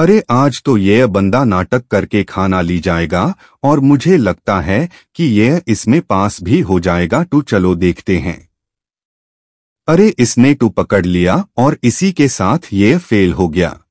अरे आज तो यह बंदा नाटक करके खाना ली जाएगा और मुझे लगता है कि यह इसमें पास भी हो जाएगा तू तो चलो देखते हैं अरे इसने टू तो पकड़ लिया और इसी के साथ यह फेल हो गया